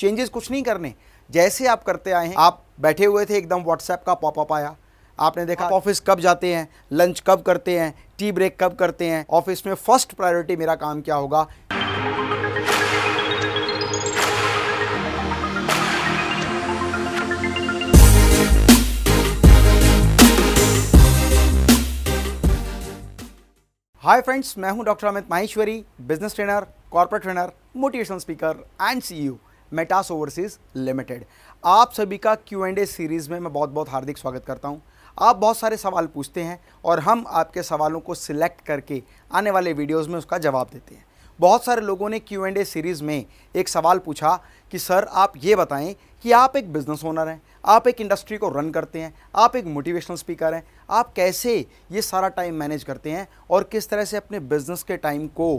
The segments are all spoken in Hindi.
चेंजेस कुछ नहीं करने जैसे आप करते आए हैं आप बैठे हुए थे एकदम व्हाट्सएप का पॉपअप आया आपने देखा ऑफिस हाँ। कब जाते हैं लंच कब करते हैं टी ब्रेक कब करते हैं ऑफिस में फर्स्ट प्रायोरिटी मेरा काम क्या होगा हाय फ्रेंड्स मैं हूं doctor Amit Maheshwari business trainer corporate trainer motivational speaker and CEO Metas overseas limited आप सभी का क्यू एंड ए सीरीज़ में मैं बहुत बहुत हार्दिक स्वागत करता हूँ आप बहुत सारे सवाल पूछते हैं और हम आपके सवालों को सिलेक्ट करके आने वाले वीडियोस में उसका जवाब देते हैं बहुत सारे लोगों ने क्यू एंड ए सीरीज़ में एक सवाल पूछा कि सर आप ये बताएं कि आप एक बिज़नेस ओनर हैं आप एक इंडस्ट्री को रन करते हैं आप एक मोटिवेशनल स्पीकर हैं आप कैसे ये सारा टाइम मैनेज करते हैं और किस तरह से अपने बिज़नेस के टाइम को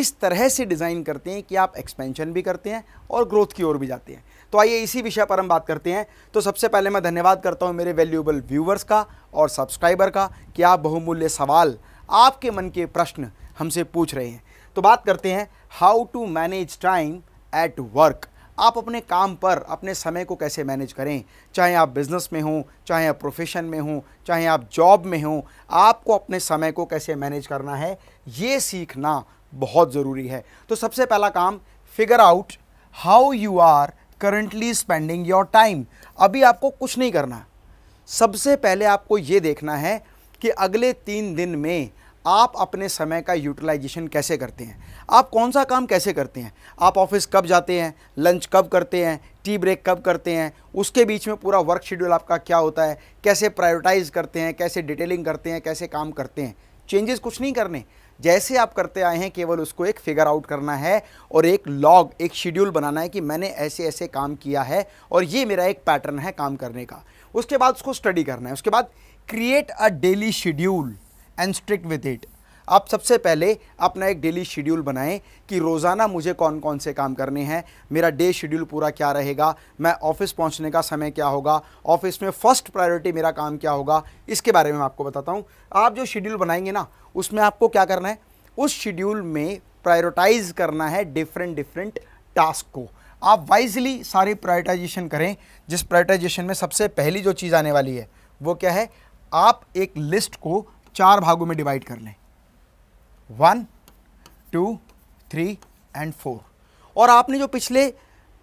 इस तरह से डिज़ाइन करते हैं कि आप एक्सपेंशन भी करते हैं और ग्रोथ की ओर भी जाते हैं तो आइए इसी विषय पर हम बात करते हैं तो सबसे पहले मैं धन्यवाद करता हूँ मेरे वैल्यूएबल व्यूवर्स का और सब्सक्राइबर का कि आप बहुमूल्य सवाल आपके मन के प्रश्न हमसे पूछ रहे हैं तो बात करते हैं how to manage time at work आप अपने काम पर अपने समय को कैसे मैनेज करें चाहे आप बिज़नेस में हों चाहे आप प्रोफेशन में हों चाहे आप जॉब में हों आपको अपने समय को कैसे मैनेज करना है ये सीखना बहुत ज़रूरी है तो सबसे पहला काम figure out how you are currently spending your time अभी आपको कुछ नहीं करना सबसे पहले आपको ये देखना है कि अगले तीन दिन में आप अपने समय का यूटिलाइजेशन कैसे करते हैं आप कौन सा काम कैसे करते हैं आप ऑफिस कब जाते हैं लंच कब करते हैं टी ब्रेक कब करते हैं उसके बीच में पूरा वर्क शेड्यूल आपका क्या होता है कैसे प्रायोरिटाइज करते हैं कैसे डिटेलिंग करते हैं कैसे काम करते हैं चेंजेस कुछ नहीं करने जैसे आप करते आए हैं केवल उसको एक फिगर आउट करना है और एक लॉग एक शेड्यूल बनाना है कि मैंने ऐसे ऐसे काम किया है और ये मेरा एक पैटर्न है काम करने का उसके बाद उसको स्टडी करना है उसके बाद create a daily schedule and strict with it आप सबसे पहले अपना एक डेली शेड्यूल बनाएं कि रोज़ाना मुझे कौन कौन से काम करने हैं मेरा डे शेड्यूल पूरा क्या रहेगा मैं ऑफिस पहुंचने का समय क्या होगा ऑफिस में फ़र्स्ट प्रायोरिटी मेरा काम क्या होगा इसके बारे में मैं आपको बताता हूं आप जो शेड्यूल बनाएंगे ना उसमें आपको क्या करना है उस शेड्यूल में प्रायोरिटाइज़ करना है डिफरेंट डिफरेंट टास्क को आप वाइजली सारी प्रायोरिटाइजेशन करें जिस प्रायोरिटाइजेशन में सबसे पहली जो चीज़ आने वाली है वो क्या है आप एक लिस्ट को चार भागों में डिवाइड कर लें one two three and four और आपने जो पिछले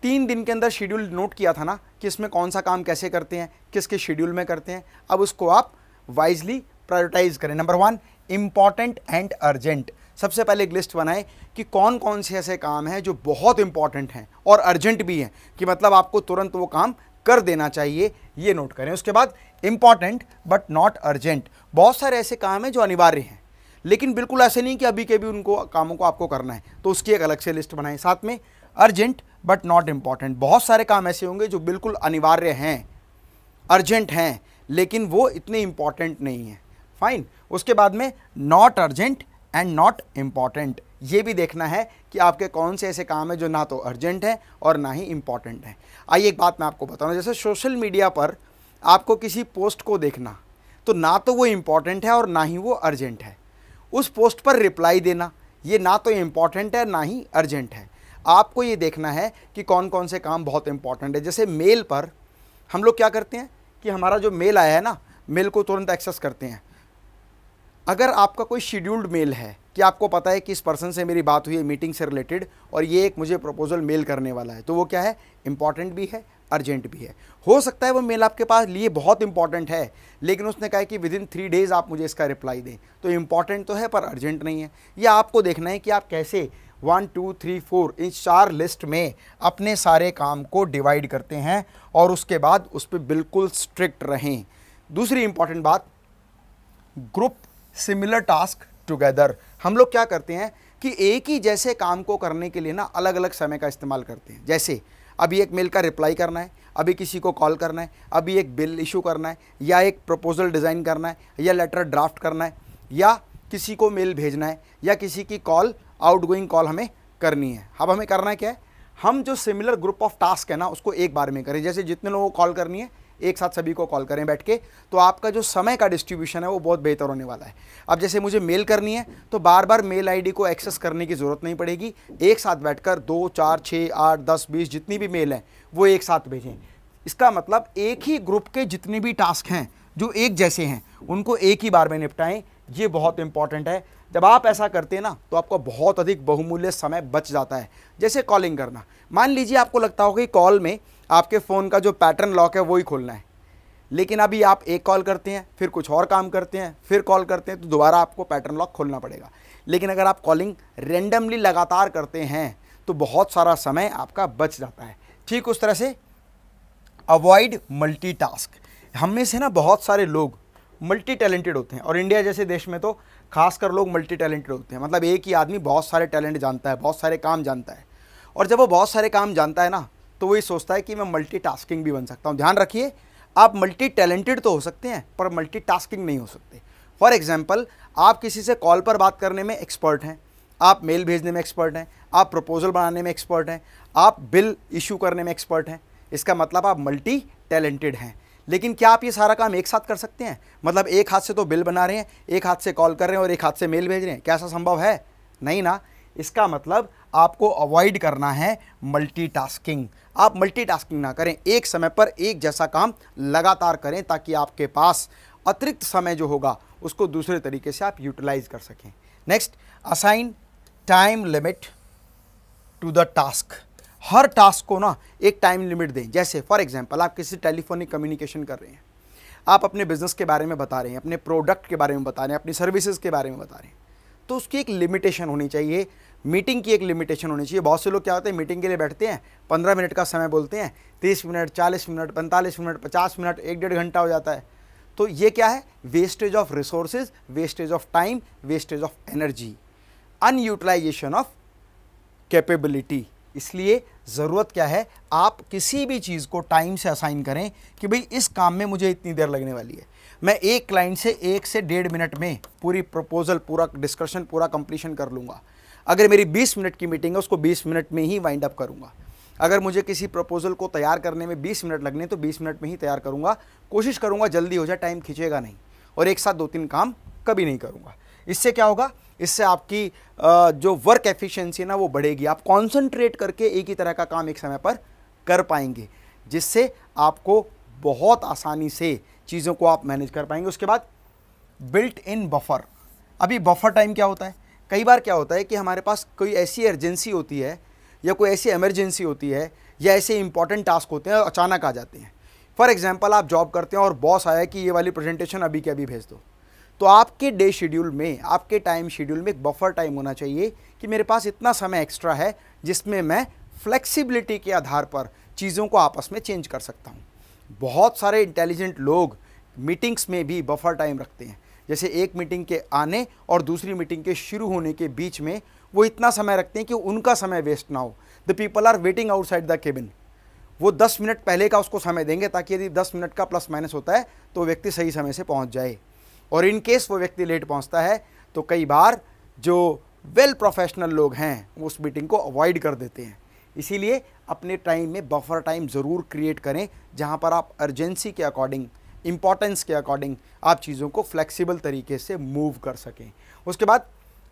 तीन दिन के अंदर शेड्यूल नोट किया था ना कि इसमें कौन सा काम कैसे करते हैं किसके शेड्यूल में करते हैं अब उसको आप वाइजली प्रायोरिटाइज करें number one important and urgent सबसे पहले एक लिस्ट बनाएं कि कौन कौन से ऐसे काम हैं जो बहुत इंपॉर्टेंट हैं और अर्जेंट भी हैं कि मतलब आपको तुरंत वो काम कर देना चाहिए ये नोट करें उसके बाद इम्पॉर्टेंट बट नॉट अर्जेंट बहुत सारे ऐसे काम हैं जो अनिवार्य हैं लेकिन बिल्कुल ऐसे नहीं कि अभी के भी उनको कामों को आपको करना है तो उसकी एक अलग से लिस्ट बनाएं साथ में अर्जेंट बट नॉट इम्पॉर्टेंट बहुत सारे काम ऐसे होंगे जो बिल्कुल अनिवार्य हैं अर्जेंट हैं लेकिन वो इतने इम्पॉर्टेंट नहीं हैं फाइन उसके बाद में not urgent and not important ये भी देखना है कि आपके कौन से ऐसे काम हैं जो ना तो अर्जेंट हैं और ना ही इम्पॉर्टेंट हैं आइए एक बात मैं आपको बताऊँ जैसे सोशल मीडिया पर आपको किसी पोस्ट को देखना तो ना तो वो इम्पॉर्टेंट है और ना ही वो अर्जेंट है उस पोस्ट पर रिप्लाई देना ये ना तो इम्पॉर्टेंट है ना ही अर्जेंट है आपको ये देखना है कि कौन कौन से काम बहुत इंपॉर्टेंट है जैसे मेल पर हम लोग क्या करते हैं कि हमारा जो मेल आया है ना मेल को तुरंत एक्सेस करते हैं अगर आपका कोई शेड्यूल्ड मेल है कि आपको पता है कि इस पर्सन से मेरी बात हुई है मीटिंग से रिलेटेड और ये एक मुझे प्रपोजल मेल करने वाला है तो वो क्या है इंपॉर्टेंट भी है अर्जेंट भी है हो सकता है वो मेल आपके पास लिए बहुत इंपॉर्टेंट है लेकिन उसने कहा कि विद इन थ्री डेज आप मुझे इसका रिप्लाई दें तो इंपॉर्टेंट तो है पर अर्जेंट नहीं है ये आपको देखना है कि आप कैसे वन टू थ्री फोर इन चार लिस्ट में अपने सारे काम को डिवाइड करते हैं और उसके बाद उस पर बिल्कुल स्ट्रिक्ट रहें दूसरी इंपॉर्टेंट बात ग्रुप सिमिलर टास्क टुगेदर हम लोग क्या करते हैं कि एक ही जैसे काम को करने के लिए ना अलग अलग समय का इस्तेमाल करते हैं जैसे अभी एक मेल का रिप्लाई करना है अभी किसी को कॉल करना है अभी एक बिल इशू करना है या एक प्रपोजल डिज़ाइन करना है या लेटर ड्राफ्ट करना है या किसी को मेल भेजना है या किसी की कॉल आउटगोइंग कॉल हमें करनी है अब हमें करना है क्या है हम जो सिमिलर ग्रुप ऑफ टास्क है ना उसको एक बार में करें जैसे जितने लोगों को कॉल करनी है एक साथ सभी को कॉल करें बैठ के तो आपका जो समय का डिस्ट्रीब्यूशन है वो बहुत बेहतर होने वाला है अब जैसे मुझे मेल करनी है तो बार बार मेल आईडी को एक्सेस करने की ज़रूरत नहीं पड़ेगी एक साथ बैठकर दो चार छः आठ दस बीस जितनी भी मेल हैं वो एक साथ भेजें इसका मतलब एक ही ग्रुप के जितने भी टास्क हैं जो एक जैसे हैं उनको एक ही बार में निपटाएँ ये बहुत इंपॉर्टेंट है जब आप ऐसा करते हैं ना तो आपका बहुत अधिक बहुमूल्य समय बच जाता है जैसे कॉलिंग करना मान लीजिए आपको लगता हो कि कॉल में आपके फ़ोन का जो पैटर्न लॉक है वो ही खोलना है लेकिन अभी आप एक कॉल करते हैं फिर कुछ और काम करते हैं फिर कॉल करते हैं तो दोबारा आपको पैटर्न लॉक खोलना पड़ेगा लेकिन अगर आप कॉलिंग रेंडमली लगातार करते हैं तो बहुत सारा समय आपका बच जाता है ठीक उस तरह से अवॉइड मल्टी हम में से ना बहुत सारे लोग मल्टी टैलेंटेड होते हैं और इंडिया जैसे देश में तो खासकर लोग मल्टी टैलेंटेड होते हैं मतलब एक ही आदमी बहुत सारे टैलेंट जानता है बहुत सारे काम जानता है और जब वो बहुत सारे काम जानता है ना तो वही सोचता है कि मैं मल्टी भी बन सकता हूँ ध्यान रखिए आप मल्टी टैलेंटेड तो हो सकते हैं पर मल्टी टास्किंग नहीं हो सकते फॉर एग्जाम्पल आप किसी से कॉल पर बात करने में एक्सपर्ट हैं आप मेल भेजने में एक्सपर्ट हैं आप प्रपोजल बनाने में एक्सपर्ट हैं आप बिल इशू करने में एक्सपर्ट हैं इसका मतलब आप मल्टी टैलेंटेड हैं लेकिन क्या आप ये सारा काम एक साथ कर सकते हैं मतलब एक हाथ से तो बिल बना रहे हैं एक हाथ से कॉल कर रहे हैं और एक हाथ से मेल भेज रहे हैं क्या ऐसा संभव है नहीं ना इसका मतलब आपको अवॉइड करना है मल्टीटास्किंग आप मल्टीटास्किंग ना करें एक समय पर एक जैसा काम लगातार करें ताकि आपके पास अतिरिक्त समय जो होगा उसको दूसरे तरीके से आप यूटिलाइज कर सकें next assign time limit to the task हर टास्क को ना एक टाइम लिमिट दें जैसे फॉर एग्जांपल आप किसी टेलीफोनिक कम्युनिकेशन कर रहे हैं आप अपने बिजनेस के बारे में बता रहे हैं अपने प्रोडक्ट के बारे में बता रहे हैं अपनी सर्विसेज के बारे में बता रहे हैं तो उसकी एक लिमिटेशन होनी चाहिए मीटिंग की एक लिमिटेशन होनी चाहिए बहुत से लोग क्या होते हैं मीटिंग के लिए बैठते हैं पंद्रह मिनट का समय बोलते हैं तीस मिनट चालीस मिनट पैंतालीस मिनट पचास मिनट एक डेढ़ घंटा हो जाता है तो ये क्या है wastage of resources wastage of time wastage of energy unutilisation of capability इसलिए ज़रूरत क्या है आप किसी भी चीज़ को टाइम से असाइन करें कि भाई इस काम में मुझे इतनी देर लगने वाली है मैं एक क्लाइंट से एक से डेढ़ मिनट में पूरी प्रपोजल पूरा डिस्कशन पूरा कंप्लीशन कर लूँगा अगर मेरी 20 मिनट की मीटिंग है उसको 20 मिनट में ही वाइंड अप करूँगा अगर मुझे किसी प्रपोजल को तैयार करने में 20 मिनट लगने तो 20 मिनट में ही तैयार करूँगा कोशिश करूँगा जल्दी हो जाए टाइम खींचेगा नहीं और एक साथ दो तीन काम कभी नहीं करूँगा इससे क्या होगा इससे आपकी जो वर्क एफिशिएंसी है ना वो बढ़ेगी आप कॉन्सनट्रेट करके एक ही तरह का काम एक समय पर कर पाएंगे जिससे आपको बहुत आसानी से चीज़ों को आप मैनेज कर पाएंगे उसके बाद बिल्ट इन बफर अभी बफर टाइम क्या होता है कई बार क्या होता है कि हमारे पास कोई ऐसी अर्जेंसी होती है या कोई ऐसी एमरजेंसी होती है या ऐसे इंपॉर्टेंट टास्क होते हैं अचानक आ जाते हैं फॉर एग्जाम्पल आप जॉब करते हैं और बॉस आया कि ये वाली प्रेजेंटेशन अभी के अभी भेज दो तो आपके डे शेड्यूल में आपके टाइम शेड्यूल में एक बफर टाइम होना चाहिए कि मेरे पास इतना समय एक्स्ट्रा है जिसमें मैं फ्लेक्सिबिलिटी के आधार पर चीज़ों को आपस में चेंज कर सकता हूँ बहुत सारे इंटेलिजेंट लोग मीटिंग्स में भी बफर टाइम रखते हैं जैसे एक मीटिंग के आने और दूसरी मीटिंग के शुरू होने के बीच में वो इतना समय रखते हैं कि उनका समय वेस्ट ना हो the people are waiting outside the cabin वो 10 मिनट पहले का उसको समय देंगे ताकि यदि 10 मिनट का प्लस माइनस होता है तो व्यक्ति सही समय से पहुंच जाए और इन केस वो व्यक्ति लेट पहुंचता है तो कई बार जो वेल well प्रोफेशनल लोग हैं वो उस मीटिंग को अवॉइड कर देते हैं इसीलिए अपने टाइम में बफर टाइम ज़रूर क्रिएट करें जहाँ पर आप अर्जेंसी के अकॉर्डिंग इम्पॉर्टेंस के अकॉर्डिंग आप चीज़ों को फ्लेक्सिबल तरीके से मूव कर सकें उसके बाद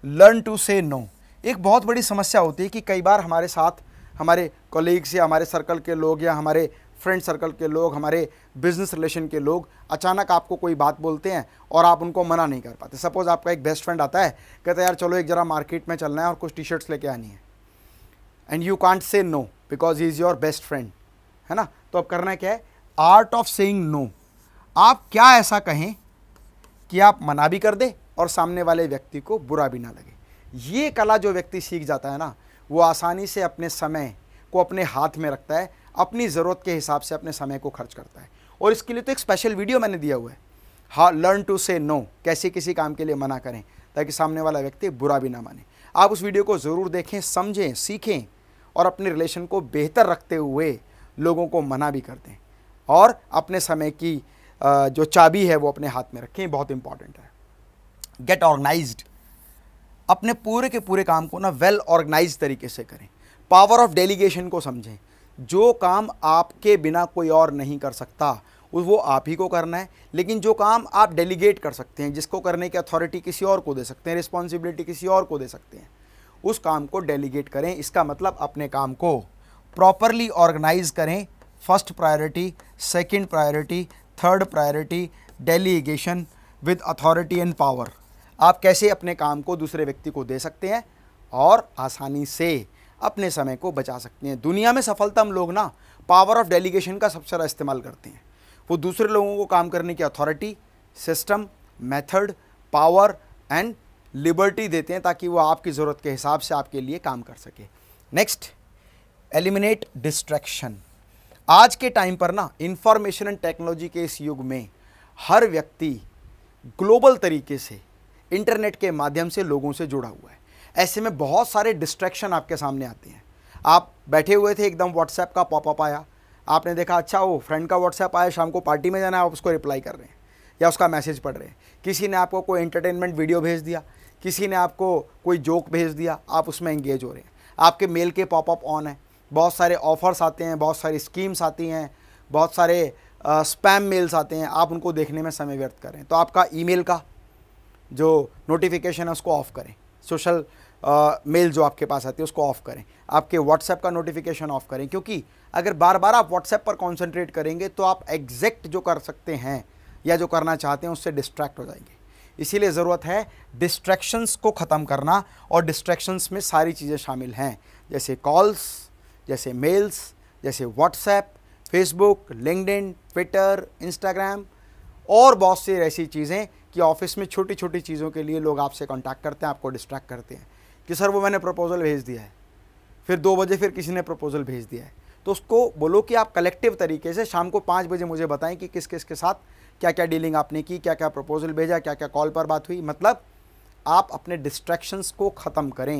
लर्न टू से नो एक बहुत बड़ी समस्या होती है कि कई बार हमारे साथ हमारे कोलिग्स या हमारे सर्कल के लोग या हमारे फ्रेंड सर्कल के लोग हमारे बिजनेस रिलेशन के लोग अचानक आपको कोई बात बोलते हैं और आप उनको मना नहीं कर पाते सपोज़ आपका एक बेस्ट फ्रेंड आता है कहता है यार चलो एक ज़रा मार्केट में चलना है और कुछ टी शर्ट्स लेके आनी है and you can't say no because he is your best friend है ना तो अब करना क्या है आर्ट ऑफ सेइंग नो आप क्या ऐसा कहें कि आप मना भी कर दे और सामने वाले व्यक्ति को बुरा भी ना लगे ये कला जो व्यक्ति सीख जाता है ना वो आसानी से अपने समय को अपने हाथ में रखता है अपनी ज़रूरत के हिसाब से अपने समय को खर्च करता है और इसके लिए तो एक स्पेशल वीडियो मैंने दिया हुआ है हा लर्न टू से नो कैसे किसी काम के लिए मना करें ताकि सामने वाला व्यक्ति बुरा भी ना माने आप उस वीडियो को ज़रूर देखें समझें सीखें और अपने रिलेशन को बेहतर रखते हुए लोगों को मना भी कर दें और अपने समय की जो चाबी है वो अपने हाथ में रखें बहुत इंपॉर्टेंट है गेट ऑर्गेनाइज अपने पूरे के पूरे काम को ना वेल ऑर्गेनाइज तरीके से करें पावर ऑफ डेलीगेशन को समझें जो काम आपके बिना कोई और नहीं कर सकता वो आप ही को करना है लेकिन जो काम आप डेलीगेट कर सकते हैं जिसको करने की अथॉरिटी किसी और को दे सकते हैं रिस्पॉन्सिबिलिटी किसी और को दे सकते हैं उस काम को डेलीगेट करें इसका मतलब अपने काम को प्रॉपरली ऑर्गेनाइज करें first priority second priority third priority delegation with authority and power आप कैसे अपने काम को दूसरे व्यक्ति को दे सकते हैं और आसानी से अपने समय को बचा सकते हैं दुनिया में सफलतम लोग ना पावर ऑफ डेलीगेशन का सबसे ज़्यादा इस्तेमाल करते हैं वो दूसरे लोगों को काम करने की authority system method power and liberty देते हैं ताकि वो आपकी ज़रूरत के हिसाब से आपके लिए काम कर सके नेक्स्ट एलिमिनेट डिस्ट्रैक्शन आज के टाइम पर ना इंफॉर्मेशन एंड टेक्नोलॉजी के इस युग में हर व्यक्ति ग्लोबल तरीके से इंटरनेट के माध्यम से लोगों से जुड़ा हुआ है ऐसे में बहुत सारे डिस्ट्रैक्शन आपके सामने आते हैं आप बैठे हुए थे एकदम व्हाट्सएप का पॉपअप आया आपने देखा अच्छा वो फ्रेंड का व्हाट्सएप आया शाम को पार्टी में जाना है आप उसको रिप्लाई कर रहे हैं या उसका मैसेज पढ़ रहे हैं किसी ने आपको कोई एंटरटेनमेंट वीडियो भेज दिया किसी ने आपको कोई जोक भेज दिया आप उसमें इंगेज हो रहे हैं आपके मेल के पॉपअप ऑन हैं बहुत सारे ऑफ़र्स आते हैं बहुत सारी स्कीम्स आती हैं बहुत सारे स्पैम मेल्स आते हैं आप उनको देखने में समय व्यर्थ करें तो आपका ईमेल का जो नोटिफिकेशन है उसको ऑफ़ करें सोशल मेल जो आपके पास आती है उसको ऑफ़ करें आपके व्हाट्सएप का नोटिफिकेशन ऑफ़ करें क्योंकि अगर बार बार आप व्हाट्सएप पर कॉन्सेंट्रेट करेंगे तो आप एग्जैक्ट जो कर सकते हैं या जो करना चाहते हैं उससे डिस्ट्रैक्ट हो जाएंगे इसीलिए ज़रूरत है डिस्ट्रैक्शंस को ख़त्म करना और डिस्ट्रैक्शंस में सारी चीज़ें शामिल हैं जैसे कॉल्स जैसे मेल्स जैसे WhatsApp Facebook LinkedIn Twitter Instagram और बहुत सी ऐसी चीज़ें कि ऑफिस में छोटी छोटी चीज़ों के लिए लोग आपसे कॉन्टैक्ट करते हैं आपको डिस्ट्रैक्ट करते हैं कि सर वो मैंने प्रपोज़ल भेज दिया है फिर दो बजे फिर किसी ने प्रपोज़ल भेज दिया है तो उसको बोलो कि आप कलेक्टिव तरीके से शाम को पाँच बजे मुझे बताएं कि किस किस के साथ क्या क्या डीलिंग आपने की क्या क्या प्रपोजल भेजा क्या क्या कॉल पर बात हुई मतलब आप अपने डिस्ट्रैक्शंस को ख़त्म करें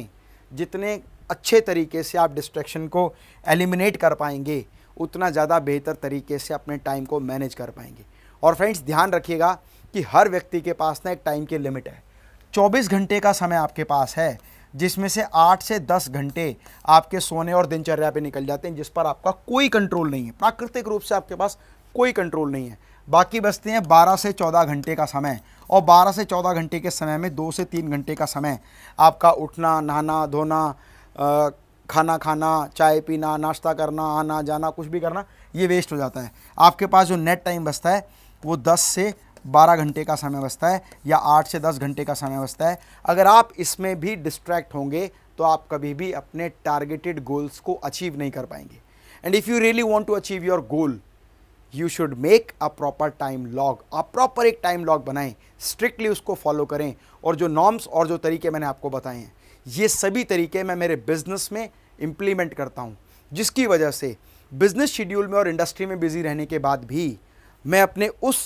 जितने अच्छे तरीके से आप डिस्ट्रैक्शन को एलिमिनेट कर पाएंगे उतना ज़्यादा बेहतर तरीके से अपने टाइम को मैनेज कर पाएंगे और फ्रेंड्स ध्यान रखिएगा कि हर व्यक्ति के पास ना एक टाइम की लिमिट है 24 घंटे का समय आपके पास है जिसमें से 8 से 10 घंटे आपके सोने और दिनचर्या पे निकल जाते हैं जिस पर आपका कोई कंट्रोल नहीं है प्राकृतिक रूप से आपके पास कोई कंट्रोल नहीं है बाकी बचते हैं 12 से 14 घंटे का समय और 12 से 14 घंटे के समय में दो से तीन घंटे का समय आपका उठना नहाना धोना खाना खाना चाय पीना नाश्ता करना आना जाना कुछ भी करना ये वेस्ट हो जाता है आपके पास जो नेट टाइम बचता है वो 10 से 12 घंटे का समय बचता है या 8 से 10 घंटे का समय बचता है अगर आप इसमें भी डिस्ट्रैक्ट होंगे तो आप कभी भी अपने टारगेटेड गोल्स को अचीव नहीं कर पाएंगे and if you really want to achieve your goal you should make a proper time log आप प्रॉपर एक टाइम लॉग बनाएं स्ट्रिक्टली उसको फॉलो करें और जो नॉर्म्स और जो तरीके मैंने आपको बताए हैं ये सभी तरीके मैं मेरे बिजनेस में इम्प्लीमेंट करता हूँ जिसकी वजह से बिजनेस शेड्यूल में और इंडस्ट्री में बिजी रहने के बाद भी मैं अपने उस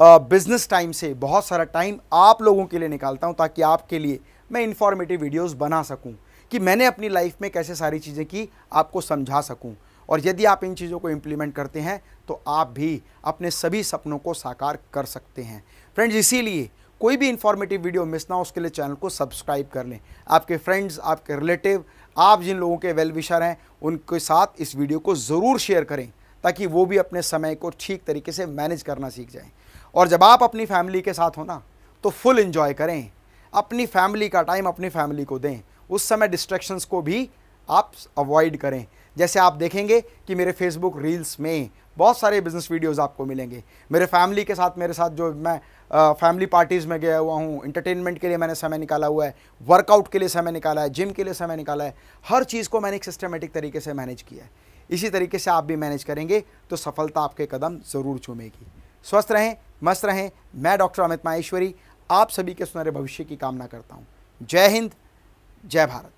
बिजनेस टाइम से बहुत सारा टाइम आप लोगों के लिए निकालता हूँ ताकि आपके लिए मैं इन्फॉर्मेटिव वीडियोस बना सकूँ कि मैंने अपनी लाइफ में कैसे सारी चीज़ें की आपको समझा सकूँ और यदि आप इन चीज़ों को इम्प्लीमेंट करते हैं तो आप भी अपने सभी सपनों को साकार कर सकते हैं फ्रेंड्स इसीलिए कोई भी इन्फॉर्मेटिव वीडियो मिस ना हो उसके लिए चैनल को सब्सक्राइब कर लें आपके फ्रेंड्स आपके रिलेटिव आप जिन लोगों के वेल विशर हैं उनके साथ इस वीडियो को ज़रूर शेयर करें ताकि वो भी अपने समय को ठीक तरीके से मैनेज करना सीख जाएं और जब आप अपनी फैमिली के साथ हो ना तो फुल इन्जॉय करें अपनी फैमिली का टाइम अपनी फैमिली को दें उस समय डिस्ट्रैक्शंस को भी आप अवॉइड करें जैसे आप देखेंगे कि मेरे फेसबुक रील्स में बहुत सारे बिज़नेस वीडियोस आपको मिलेंगे मेरे फैमिली के साथ मेरे साथ जो मैं फैमिली पार्टीज़ में गया हुआ हूँ इंटरटेनमेंट के लिए मैंने समय निकाला हुआ है वर्कआउट के लिए समय निकाला है जिम के लिए समय निकाला है हर चीज़ को मैंने एक सिस्टमेटिक तरीके से मैनेज किया है इसी तरीके से आप भी मैनेज करेंगे तो सफलता आपके कदम ज़रूर चूमेगी स्वस्थ रहें मस्त रहें मैं डॉक्टर अमित माहेश्वरी आप सभी के सुनहरे भविष्य की कामना करता हूँ जय हिंद जय भारत